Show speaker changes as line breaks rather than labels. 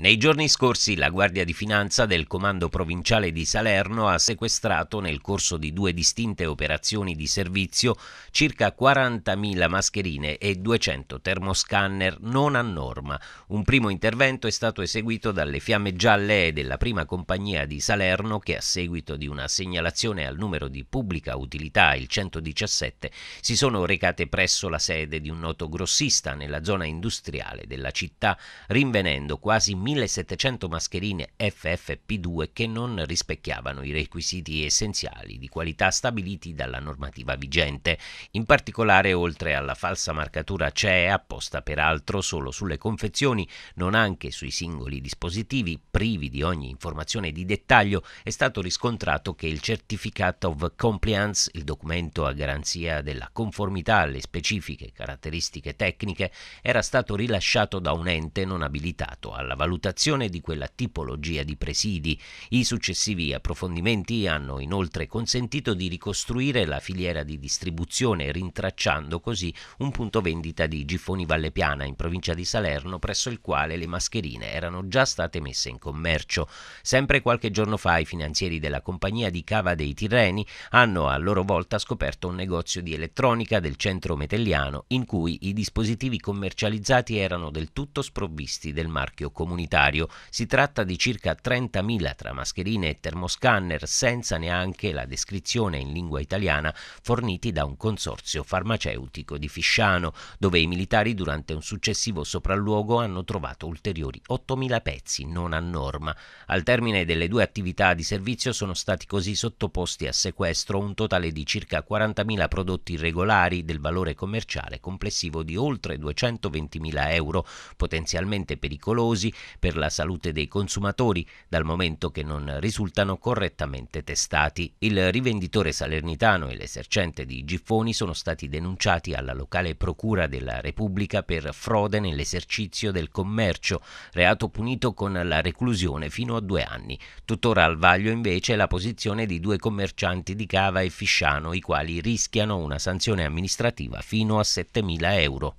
Nei giorni scorsi la Guardia di Finanza del Comando Provinciale di Salerno ha sequestrato nel corso di due distinte operazioni di servizio circa 40.000 mascherine e 200 termoscanner non a norma. Un primo intervento è stato eseguito dalle Fiamme Gialle e della prima compagnia di Salerno che a seguito di una segnalazione al numero di pubblica utilità il 117 si sono recate presso la sede di un noto grossista nella zona industriale della città rinvenendo quasi 1.000 1700 mascherine FFP2 che non rispecchiavano i requisiti essenziali di qualità stabiliti dalla normativa vigente, in particolare oltre alla falsa marcatura CE apposta peraltro solo sulle confezioni, non anche sui singoli dispositivi, privi di ogni informazione di dettaglio, è stato riscontrato che il Certificate of Compliance, il documento a garanzia della conformità alle specifiche caratteristiche tecniche, era stato rilasciato da un ente non abilitato alla valutazione valutazione di quella tipologia di presidi. I successivi approfondimenti hanno inoltre consentito di ricostruire la filiera di distribuzione, rintracciando così un punto vendita di Giffoni Valle Piana in provincia di Salerno, presso il quale le mascherine erano già state messe in commercio. Sempre qualche giorno fa i finanzieri della compagnia di Cava dei Tirreni hanno a loro volta scoperto un negozio di elettronica del centro metelliano in cui i dispositivi commercializzati erano del tutto sprovvisti del marchio comunitario sanitario. Si tratta di circa 30.000 tra mascherine e termoscanner senza neanche la descrizione in lingua italiana forniti da un consorzio farmaceutico di Fisciano, dove i militari durante un successivo sopralluogo hanno trovato ulteriori 8.000 pezzi non a norma. Al termine delle due attività di servizio sono stati così sottoposti a sequestro un totale di circa 40.000 prodotti irregolari del valore commerciale complessivo di oltre 220.000 euro, potenzialmente pericolosi per la salute dei consumatori dal momento che non risultano correttamente testati. Il rivenditore salernitano e l'esercente di Giffoni sono stati denunciati alla locale procura della Repubblica per frode nell'esercizio del commercio, reato punito con la reclusione fino a due anni. Tuttora al vaglio invece la posizione di due commercianti di cava e Fisciano, i quali rischiano una sanzione amministrativa fino a 7.000 euro.